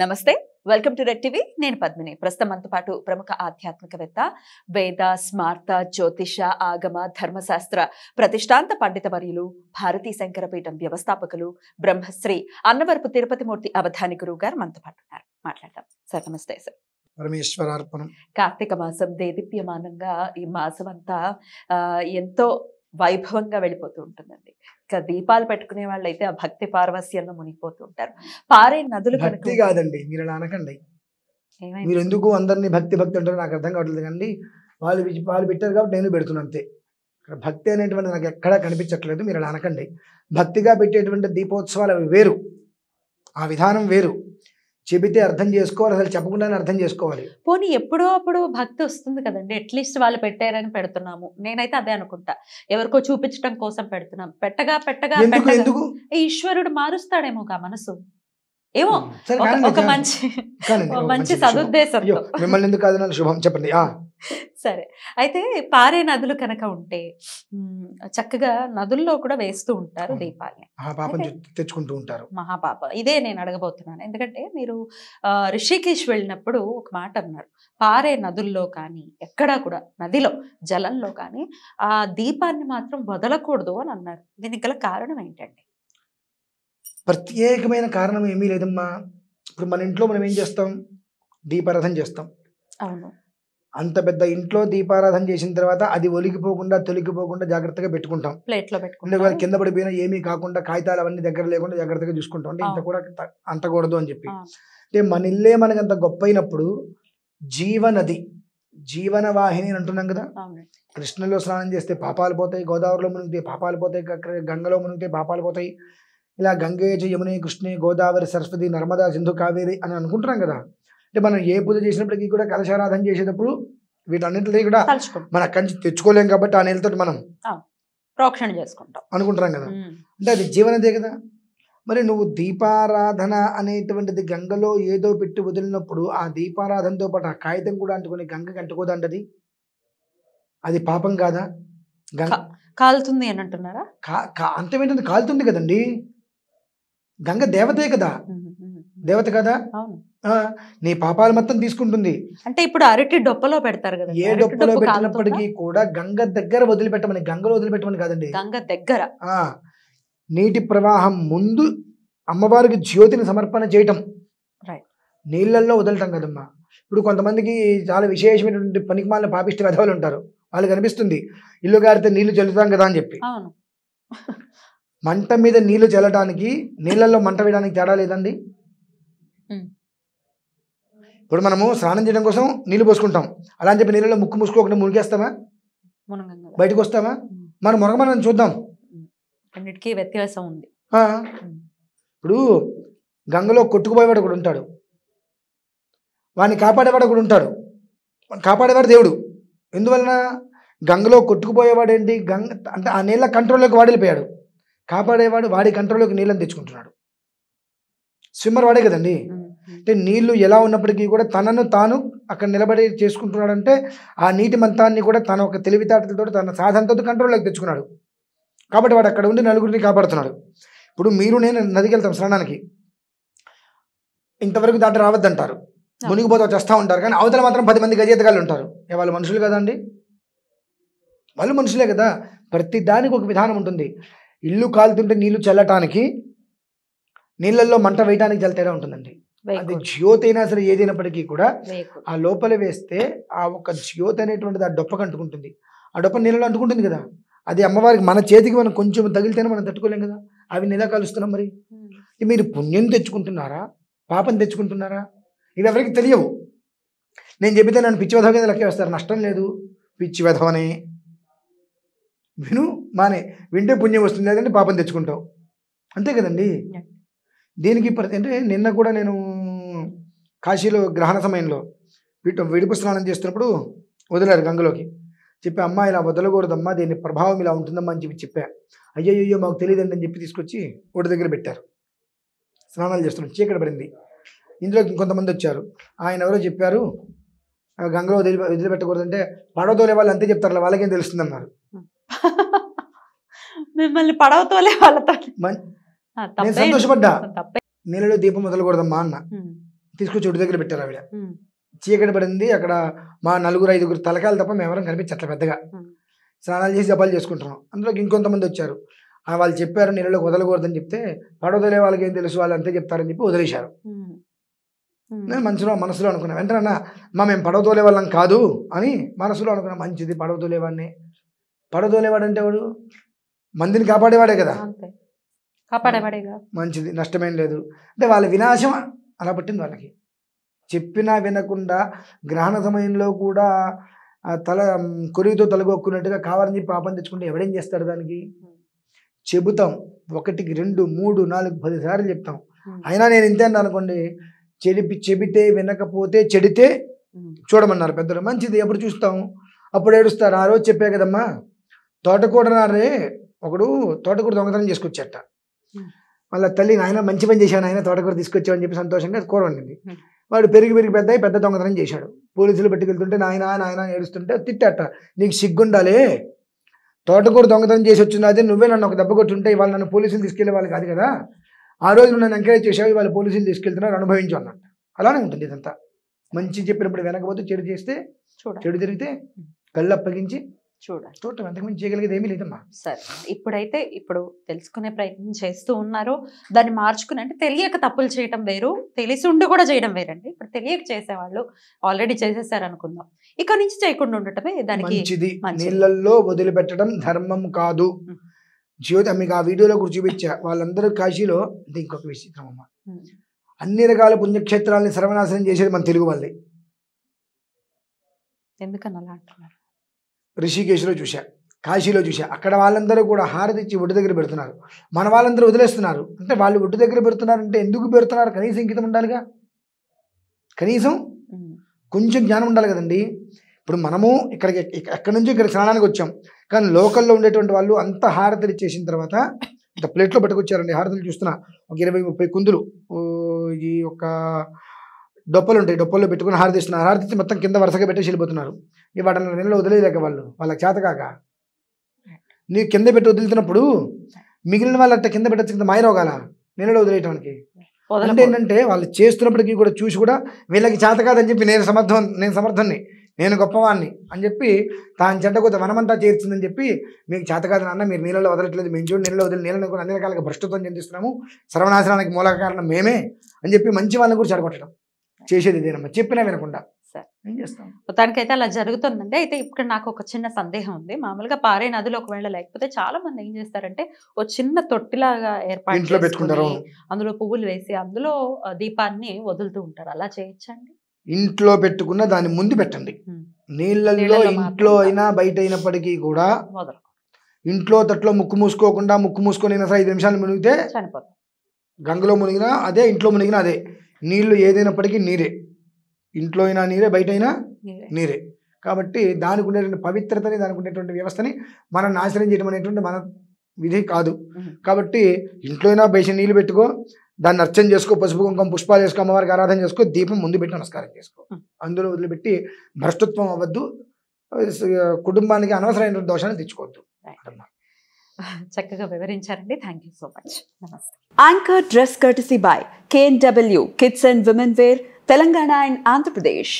నమస్తే welcome to red TV నేను పద్మిని ప్రస్తుతం మనతో పాటు ప్రముఖ ఆధ్యాత్మికవేత్త వేద స్మార్త జ్యోతిష ఆగమ ధర్మశాస్త్ర ప్రతిష్టాంత పండిత వర్యులు భారతీ శంకరపీఠం వ్యవస్థాపకులు బ్రహ్మశ్రీ అన్నవరపు తిరుపతిమూర్తి అవధాని గురువు గారు మనతో పాటు ఉన్నారు మాట్లాడదాం సార్ నమస్తే సార్ పరమేశ్వరార్పణం కార్తీక మాసం దేదీప్యమానంగా ఈ మాసం అంతా ఎంతో వైభవంగా వెళ్ళిపోతూ ఉంటుందండి ఇంకా దీపాలు పెట్టుకునే వాళ్ళు అయితే ఆ భక్తి పార్వస్యంలో మునిగిపోతూ ఉంటారు పారే నదులు భక్తి కాదండి మీరు అలా అనకండి మీరు ఎందుకు అందరినీ భక్తి భక్తి అంటారో నాకు అర్థం కావట్లేదు కానీ వాళ్ళు వాళ్ళు పెట్టారు కాబట్టి నేను పెడుతున్నాను అంతే ఇక్కడ భక్తి అనేటువంటి నాకు ఎక్కడా కనిపించట్లేదు మీరు అలా అనకండి భక్తిగా పెట్టేటువంటి దీపోత్సవాలు అవి వేరు ఆ విధానం వేరు చెబితే అర్థం చేసుకోవాలి అసలు చెప్పకుండానే అర్థం చేసుకోవాలి పోనీ ఎప్పుడో అప్పుడు భక్తి వస్తుంది కదండి అట్లీస్ట్ వాళ్ళు పెట్టారని పెడుతున్నాము నేనైతే అదే అనుకుంటా ఎవరికో చూపించడం కోసం పెడుతున్నాం పెట్టగా పెట్టగా ఈశ్వరుడు మారుస్తాడేమో కా మనసు ఏమో ఒక మంచి మంచి సదుద్దేశం మిమ్మల్ని ఎందుకు కాదు శుభం చెప్పండి సరే అయితే పారే నదులు కనుక ఉంటే చక్కగా నదుల్లో కూడా వేస్తూ ఉంటారు దీపాలని తెచ్చుకుంటూ ఉంటారు మహాపాప ఇదే నేను అడగబోతున్నాను ఎందుకంటే మీరు రిషికేష్ వెళ్ళినప్పుడు ఒక మాట అన్నారు పారే నదుల్లో కానీ ఎక్కడా కూడా నదిలో జలంలో కానీ ఆ దీపాన్ని మాత్రం వదలకూడదు అని అన్నారు దీనికి గల కారణం ఏంటండి ప్రత్యేకమైన కారణం ఏమీ లేదమ్మా ఇప్పుడు మన ఇంట్లో మనం ఏం చేస్తాం దీపారాధన చేస్తాం అవును అంత పెద్ద ఇంట్లో దీపారాధన చేసిన తర్వాత అది ఒలిగిపోకుండా తొలిగిపోకుండా జాగ్రత్తగా పెట్టుకుంటాం ప్లేట్లో పెట్టుకుంటాం కింద పడిపోయినా ఏమీ కాకుండా కాగితాలు అవన్నీ దగ్గర లేకుండా జాగ్రత్తగా చూసుకుంటాం అంటే ఇంత కూడా అంతకూడదు అని చెప్పి అంటే మన ఇల్లే మనకి అంత అయినప్పుడు జీవనది జీవన వాహిని అని అంటున్నాం కదా కృష్ణలో స్నానం చేస్తే పాపాలు పోతాయి గోదావరిలో మునిగితే పాపాలు పోతాయి గంగలో మునిగితే పాపాలు పోతాయి ఇలా గంగేజ యమునే కృష్ణే గోదావరి సరస్వతి నర్మదా సింధు కావేరి అని అనుకుంటున్నాం కదా అంటే మనం ఏ పూజ చేసినప్పటికీ కూడా కలశారాధన చేసేటప్పుడు వీటన్నింటినీ కూడా మన కంచి తెచ్చుకోలేం కాబట్టి ఆ నెలతో మనం ప్రోక్షణ చేసుకుంటాం అనుకుంటాం కదా అంటే అది జీవనదే కదా మరి నువ్వు దీపారాధన అనేటువంటిది గంగలో ఏదో పెట్టి వదిలినప్పుడు ఆ దీపారాధనతో పాటు ఆ కాగితం కూడా అంటుకుని గంగ అంటుకోదంటది అది పాపం కాదా గంగ కాలుతుంది అని అంటున్నారా అంతం ఏంటంటే కాలుతుంది కదండి గంగ దేవతే కదా దేవత కదా అవును నీ పాపాలు మొత్తం తీసుకుంటుంది అంటే ఇప్పుడు అరటి డొప్పలో పెడతారు కదా ఏ డొప్పలో పెట్టినప్పటికీ కూడా గంగ దగ్గర వదిలిపెట్టమని గంగలో వదిలిపెట్టమని కాదండి గంగ దగ్గర నీటి ప్రవాహం ముందు అమ్మవారికి జ్యోతిని సమర్పణ చేయటం నీళ్ళల్లో వదలటం కదమ్మా ఇప్పుడు కొంతమందికి చాలా విశేషమైనటువంటి పనికిమాలిన పాపిష్ట వెధవలు ఉంటారు వాళ్ళు కనిపిస్తుంది ఇల్లు గారితే నీళ్లు చల్లుతాం కదా అని చెప్పి మంట మీద నీళ్లు చల్లడానికి నీళ్ళల్లో మంట వేయడానికి తేడా లేదండి ఇప్పుడు మనము స్నానం చేయడం కోసం నీళ్ళు పోసుకుంటాం అలా అని చెప్పి నీళ్ళలో ముక్కు ముసుకోకుండా మునిగేస్తామా బయటకు వస్తామా మనం మునగమనం చూద్దాం అన్నిటికీ వ్యత్యాసం ఉంది ఇప్పుడు గంగలో కొట్టుకుపోయేవాడు కూడా ఉంటాడు వాడిని కాపాడేవాడు కూడా ఉంటాడు కాపాడేవాడు దేవుడు ఎందువలన గంగలో కొట్టుకుపోయేవాడు ఏంటి గంగ అంటే ఆ నీళ్ళ కంట్రోల్లోకి వాడిపోయాడు కాపాడేవాడు వాడి కంట్రోల్లోకి నీళ్ళని తెచ్చుకుంటున్నాడు స్విమ్మర్ వాడే కదండి అంటే నీళ్లు ఎలా ఉన్నప్పటికీ కూడా తనను తాను అక్కడ నిలబడి చేసుకుంటున్నాడంటే ఆ నీటి మంతాన్ని కూడా తన ఒక తెలివితేటలతో తన సాధనతో కంట్రోల్లోకి తెచ్చుకున్నాడు కాబట్టి వాడు అక్కడ ఉండి నలుగురిని కాపాడుతున్నాడు ఇప్పుడు మీరు నేను నదికి వెళ్తాం స్నానానికి ఇంతవరకు దాటి రావద్దంటారు మునిగిపోతే చేస్తూ ఉంటారు కానీ అవతల మాత్రం పది మంది గజేతగాళ్ళు ఉంటారు వాళ్ళు మనుషులు కదండి వాళ్ళు మనుషులే కదా ప్రతి దానికి ఒక విధానం ఉంటుంది ఇల్లు కాలుతుంటే నీళ్లు చల్లటానికి నీళ్ళల్లో మంట వేయడానికి చాలా తేడా ఉంటుందండి అది జ్యోతి అయినా సరే ఏదైనప్పటికీ కూడా ఆ లోపల వేస్తే ఆ ఒక జ్యోతి అనేటువంటిది ఆ డొప్పకు అంటుకుంటుంది ఆ డొప్ప నీళ్ళలో అంటుకుంటుంది కదా అది అమ్మవారికి మన చేతికి మనం కొంచెం తగిలితేనే మనం తట్టుకోలేం కదా అవి నిలా కలుస్తున్నాం మరి hmm. మీరు పుణ్యం తెచ్చుకుంటున్నారా పాపం తెచ్చుకుంటున్నారా ఇవి ఎవరికి తెలియవు నేను చెబితే నన్ను పిచ్చి వెధవ కింద లెక్క వేస్తారు నష్టం లేదు పిచ్చి వెధవనే విను మానే వింటే పుణ్యం వస్తుంది లేదంటే పాపం తెచ్చుకుంటావు అంతే కదండి దీనికి అంటే నిన్న కూడా నేను కాశీలో గ్రహణ సమయంలో వీటి విడుపు స్నానం చేస్తున్నప్పుడు వదిలారు గంగలోకి చెప్పి అమ్మ ఇలా వదలకూడదమ్మా దీని ప్రభావం ఇలా ఉంటుందమ్మా అని చెప్పి చెప్పా అయ్యో మాకు తెలియదండి అని చెప్పి తీసుకొచ్చి ఒడి దగ్గర పెట్టారు స్నానాలు చేస్తున్నాం చీకటి పడింది ఇందులోకి ఇంకొంతమంది వచ్చారు ఆయన ఎవరో చెప్పారు గంగలో వదిలి వదిలిపెట్టకూడదంటే పడవతోలే వాళ్ళు అంతే చెప్తారు వాళ్ళకేం తెలుస్తుందన్నారు మిమ్మల్ని పడవతోలే వాళ్ళతో సంతోషపడ్డా నీళ్ళలో దీపం వదలకూడదమ్మా అన్న తీసుకొచ్చి ఒడి దగ్గర పెట్టారు ఆవిడ చీకటి పడింది అక్కడ మా నలుగురు ఐదుగురు తలకాయలు తప్ప మేమెవరం కనిపించట్ల పెద్దగా స్నానాలు చేసి జపాలు చేసుకుంటున్నాం అందులోకి ఇంకొంతమంది వచ్చారు వాళ్ళు చెప్పారు నీళ్ళలోకి వదలకూడదని చెప్తే పడవదలే వాళ్ళకి ఏం తెలుసు వాళ్ళు అంతే చెప్తారని చెప్పి వదిలేశారు నేను మనసులో మనసులో అనుకున్నా వెంటనే అన్న మా మేము పడవ వాళ్ళం కాదు అని మనసులో అనుకున్నాం మంచిది పడవ తోలేవాడిని పడవ అంటే వాడు మందిని కాపాడేవాడే కదా కాపాడేవాడే మంచిది నష్టమేం లేదు అంటే వాళ్ళ వినాశం అలా పట్టింది వాళ్ళకి చెప్పినా వినకుండా గ్రహణ సమయంలో కూడా తల కొరివితో తలగొక్కున్నట్టుగా కావాలని చెప్పి పాపం తెచ్చుకుంటే ఎవడేం చేస్తాడు దానికి చెబుతాం ఒకటికి రెండు మూడు నాలుగు పది సార్లు చెప్తాం అయినా నేను ఇంతే అనుకోండి చెడిపి చెబితే వినకపోతే చెడితే చూడమన్నారు పెద్దలు మంచిది ఎప్పుడు చూస్తాం అప్పుడు ఏడుస్తారు ఆ రోజు చెప్పే కదమ్మా తోటకూడనారే ఒకడు తోటకూడ దొంగతనం చేసుకొచ్చేట మళ్ళీ తల్లి నాయన మంచి పని చేశాను ఆయన తోటకూర తీసుకొచ్చావని చెప్పి సంతోషంగా కూర వండింది వాడు పెరిగి పెరిగి పెద్ద పెద్ద దొంగతనం చేశాడు పోలీసులు పెట్టుకెళ్తుంటే నాయన నాయన ఏడుస్తుంటే తిట్టట నీకు సిగ్గుండాలే తోటకూర దొంగతనం చేసి వచ్చింది అదే నువ్వే నన్ను ఒక దెబ్బ కొట్టుంటే ఇవాళ నన్ను పోలీసులు తీసుకెళ్లే వాళ్ళు కాదు కదా ఆ రోజు నన్ను ఎంకరేజ్ చేసావు ఇవాళ పోలీసులు తీసుకెళ్తున్నారు అనుభవించు అన్నట్టు అలానే ఉంటుంది ఇదంతా మంచి చెప్పినప్పుడు వెనకపోతే చెడు చేస్తే చెడు తిరిగితే కళ్ళు అప్పగించి చూడాలి చూడటం అంతకుమించి చేయగలిగేది ఏమీ లేదమ్మా సరే ఇప్పుడైతే ఇప్పుడు తెలుసుకునే ప్రయత్నం చేస్తూ ఉన్నారు దాన్ని మార్చుకుని అంటే తెలియక తప్పులు చేయడం వేరు తెలిసి ఉండి కూడా చేయడం వేరండి ఇప్పుడు తెలియక చేసేవాళ్ళు ఆల్రెడీ చేసేసారు అనుకుందాం ఇక నుంచి చేయకుండా ఉండటమే దానికి మంచిది నీళ్ళల్లో వదిలిపెట్టడం ధర్మం కాదు జీవితం మీకు ఆ వీడియోలో కూడా చూపించా వాళ్ళందరూ కాశీలో ఇంకొక విచిత్రం అమ్మ అన్ని రకాల పుణ్యక్షేత్రాలని సర్వనాశనం చేసేది మన తెలుగు వాళ్ళే ఎందుకని అలా అంటున్నారు రిషికేశ్లో చూశా కాశీలో చూశా అక్కడ వాళ్ళందరూ కూడా హారతి ఇచ్చి ఒడ్డు దగ్గర పెడుతున్నారు మన వాళ్ళందరూ వదిలేస్తున్నారు అంటే వాళ్ళు ఒడ్డు దగ్గర పెడుతున్నారంటే ఎందుకు పెడుతున్నారు కనీసం ఇంకితం ఉండాలిగా కనీసం కొంచెం జ్ఞానం ఉండాలి కదండి ఇప్పుడు మనము ఇక్కడికి ఎక్కడి నుంచి ఇక్కడ స్నానానికి వచ్చాం కానీ లోకల్లో ఉండేటువంటి వాళ్ళు అంత హారతులు చేసిన తర్వాత ఇంత ప్లేట్లో పట్టుకొచ్చారండి హారతులు చూస్తున్నా ఒక ఇరవై ముప్పై కుందులు ఈ ఒక డొప్పలు ఉంటాయి డొప్పల్లో పెట్టుకుని హారతిస్తున్నారు హారతిస్తే మొత్తం కింద వరుసగా పెట్టేసి వెళ్ళిపోతున్నారు ఈ వాటిని నీళ్ళు వదిలేదాక వాళ్ళు వాళ్ళకి చేత కాక నీ కింద పెట్టి వదులుతున్నప్పుడు మిగిలిన వాళ్ళు అట్ట కింద పెట్టచ్చు కింద మాయరోగాల నీళ్ళలో వదిలేయటానికి అంటే ఏంటంటే వాళ్ళు చేస్తున్నప్పటికీ కూడా చూసి కూడా వీళ్ళకి చేత కాదని చెప్పి నేను సమర్థం నేను సమర్థాన్ని నేను గొప్పవాణ్ణి అని చెప్పి తాను చెడ్డ కొద్ది మనమంతా చేర్చిందని చెప్పి మీకు చేత కాదు అన్న మీరు నీళ్ళలో వదలట్లేదు మేము చూడు నీళ్ళు వదిలి నీళ్ళని కూడా అన్ని రకాలుగా భ్రష్టత్వం చెందిస్తున్నాము సర్వనాశనానికి మూల కారణం మేమే అని చెప్పి మంచి వాళ్ళని కూడా చెడగొట్టడం చేసేది ఇదేనమ్మా చెప్పినా వినకుండా మొత్తానికైతే అలా జరుగుతుందండి అయితే ఇప్పుడు నాకు ఒక చిన్న సందేహం ఉంది మామూలుగా పారే నదులు ఒకవేళ లేకపోతే చాలా మంది ఏం చేస్తారంటే ఒక చిన్న తొట్టిలాగా ఏర్పాటు పెట్టుకుంటారు అందులో పువ్వులు వేసి అందులో దీపాన్ని వదులుతూ ఉంటారు అలా చేయొచ్చండి ఇంట్లో పెట్టుకున్న దాని ముందు పెట్టండి నీళ్ళల్లో ఇంట్లో అయినా బయట అయినప్పటికీ కూడా ఇంట్లో తట్లో ముక్కు మూసుకోకుండా ముక్కు మూసుకొని సరే ఐదు నిమిషాలు మునిగితే గంగలో మునిగినా అదే ఇంట్లో మునిగినా అదే నీళ్లు ఏదైనప్పటికీ నీరే ఇంట్లో అయినా నీరే బయట అయినా నీరే కాబట్టి దానికి ఉండేటువంటి పవిత్రతని దానికి ఉండేటువంటి వ్యవస్థని మనం నాశనం చేయడం అనేటువంటి మన విధి కాదు కాబట్టి ఇంట్లో అయినా బయట నీళ్ళు పెట్టుకో దాన్ని అర్చన చేసుకో పసుపు కుంకం పుష్పాలు చేసుకో అమ్మవారికి ఆరాధన చేసుకో దీపం ముందు పెట్టి నమస్కారం చేసుకో అందులో వదిలిపెట్టి భ్రష్టత్వం అవ్వద్దు కుటుంబానికి అనవసరమైన దోషాన్ని తెచ్చుకోవద్దు చక్కగా వివరించారండి థ్యాంక్ యూ సో మచ్ నమస్తే anchor dress courtesy by కేఎన్డబ్ల్యూ kids and women wear Telangana and Andhra Pradesh